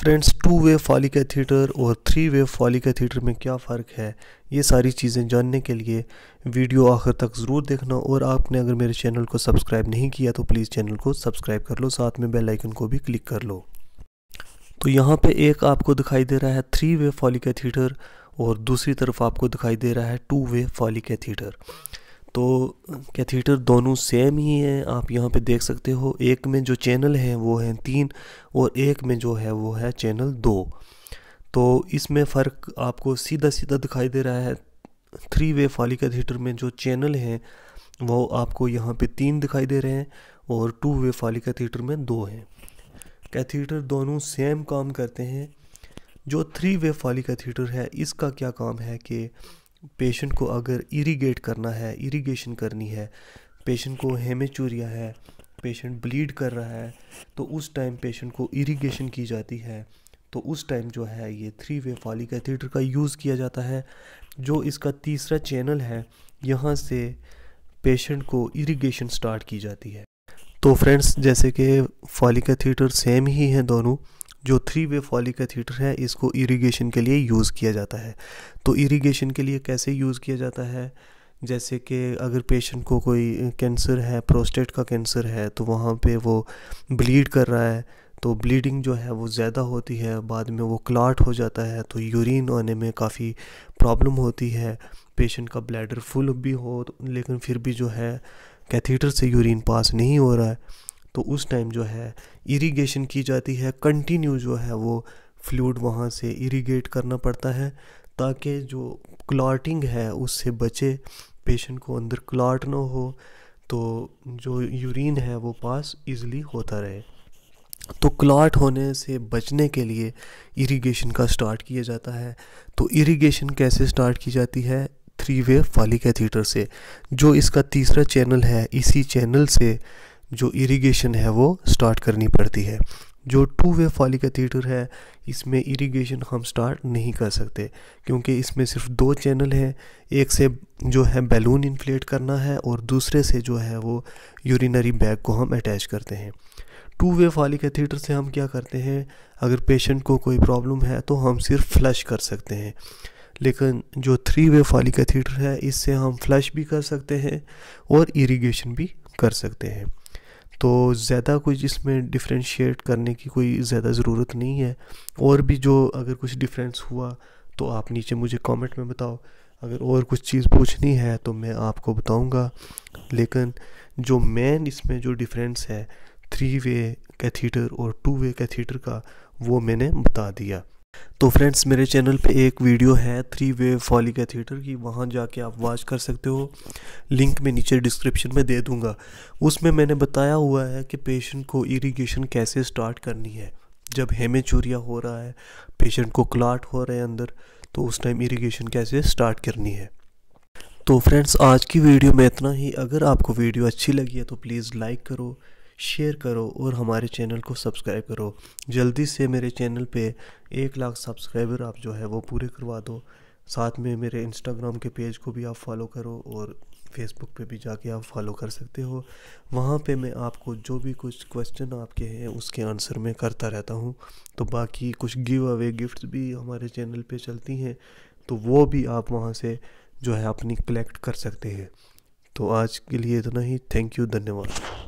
friends two way Foley theatre और three way Foley theatre में क्या फ़र्क है ये सारी चीज़ें जानने के लिए वीडियो आखिर तक ज़रूर देखना और आपने अगर मेरे चैनल को सब्सक्राइब नहीं किया तो प्लीज़ चैनल को सब्सक्राइब कर लो साथ में बेल आइकन को भी क्लिक कर लो तो यहाँ पे एक आपको दिखाई दे रहा है थ्री वे फॉलिका थिएटर और दूसरी तरफ आपको दिखाई दे रहा है टू वे फॉलिका थिएटर तो कैथीटर दोनों सेम ही हैं आप यहाँ पे देख सकते हो एक में जो चैनल है वो है तीन और एक में जो है वो है चैनल दो तो इसमें फ़र्क आपको सीधा सीधा दिखाई दे रहा है थ्री वे फाली कैथीटर में जो चैनल हैं वो आपको यहाँ पे तीन दिखाई दे रहे हैं और टू वे फाली कैथीटर में दो हैं कैथीटर दोनों सेम काम करते हैं जो थ्री वे फाली कैथीटर है इसका क्या काम है कि पेशेंट को अगर इरीगेट करना है इरीगेशन करनी है पेशेंट को हेमेचूरिया है पेशेंट ब्लीड कर रहा है तो उस टाइम पेशेंट को इरीगेशन की जाती है तो उस टाइम जो है ये थ्री वे फॉली कैथीटर का यूज़ किया जाता है जो इसका तीसरा चैनल है यहाँ से पेशेंट को इरीगेशन स्टार्ट की जाती है तो फ्रेंड्स जैसे कि फॉली कैथीटर सेम ही हैं दोनों जो थ्री वे फॉली कैथीटर है इसको इरिगेशन के लिए यूज़ किया जाता है तो इरिगेशन के लिए कैसे यूज़ किया जाता है जैसे कि अगर पेशेंट को कोई कैंसर है प्रोस्टेट का कैंसर है तो वहाँ पे वो ब्लीड कर रहा है तो ब्लीडिंग जो है वो ज़्यादा होती है बाद में वो क्लाट हो जाता है तो यूरिन आने में काफ़ी प्रॉब्लम होती है पेशेंट का ब्लैडर फुल भी हो तो, लेकिन फिर भी जो है कैथीटर से यूरिन पास नहीं हो रहा है तो उस टाइम जो है इरिगेशन की जाती है कंटिन्यू जो है वो फ्लूड वहाँ से इरिगेट करना पड़ता है ताकि जो क्लॉटिंग है उससे बचे पेशेंट को अंदर क्लॉट ना हो तो जो यूरिन है वो पास इजली होता रहे तो क्लॉट होने से बचने के लिए इरिगेशन का स्टार्ट किया जाता है तो इरिगेशन कैसे स्टार्ट की जाती है थ्री वे फालिका थिएटर से जो इसका तीसरा चैनल है इसी चैनल से जो इरिगेशन है वो स्टार्ट करनी पड़ती है जो टू वे का थिएटर है इसमें इरिगेशन हम स्टार्ट नहीं कर सकते क्योंकि इसमें सिर्फ दो चैनल हैं एक से जो है बैलून इन्फ्लेट करना है और दूसरे से जो है वो यूरिनरी बैग को हम अटैच करते हैं टू वे का थिएटर से हम क्या करते हैं अगर पेशेंट को कोई प्रॉब्लम है तो हम सिर्फ फ्लश कर सकते हैं लेकिन जो थ्री वे का थिएटर है इससे हम फ्लश भी कर सकते हैं और इरीगेशन भी कर सकते हैं तो ज़्यादा कुछ इसमें डिफ्रेंशिएट करने की कोई ज़्यादा ज़रूरत नहीं है और भी जो अगर कुछ डिफरेंस हुआ तो आप नीचे मुझे कमेंट में बताओ अगर और कुछ चीज़ पूछनी है तो मैं आपको बताऊंगा लेकिन जो मेन इसमें जो डिफरेंस है थ्री वे कैथीटर और टू वे कैथीटर का वो मैंने बता दिया तो फ्रेंड्स मेरे चैनल पे एक वीडियो है थ्री वे फॉलिका थिएटर की वहाँ जाके आप वॉच कर सकते हो लिंक मैं नीचे डिस्क्रिप्शन में दे दूँगा उसमें मैंने बताया हुआ है कि पेशेंट को इरिगेशन कैसे स्टार्ट करनी है जब हेमेचूरिया हो रहा है पेशेंट को क्लाट हो रहे हैं अंदर तो उस टाइम इरीगेशन कैसे स्टार्ट करनी है तो फ्रेंड्स आज की वीडियो में इतना ही अगर आपको वीडियो अच्छी लगी है तो प्लीज़ लाइक करो शेयर करो और हमारे चैनल को सब्सक्राइब करो जल्दी से मेरे चैनल पे एक लाख सब्सक्राइबर आप जो है वो पूरे करवा दो साथ में मेरे इंस्टाग्राम के पेज को भी आप फॉलो करो और फेसबुक पे भी जाके आप फॉलो कर सकते हो वहाँ पे मैं आपको जो भी कुछ क्वेश्चन आपके हैं उसके आंसर में करता रहता हूँ तो बाकी कुछ गिव अवे गिफ्ट भी हमारे चैनल पे चलती हैं तो वो भी आप वहाँ से जो है अपनी कलेक्ट कर सकते हैं तो आज के लिए इतना ही थैंक यू धन्यवाद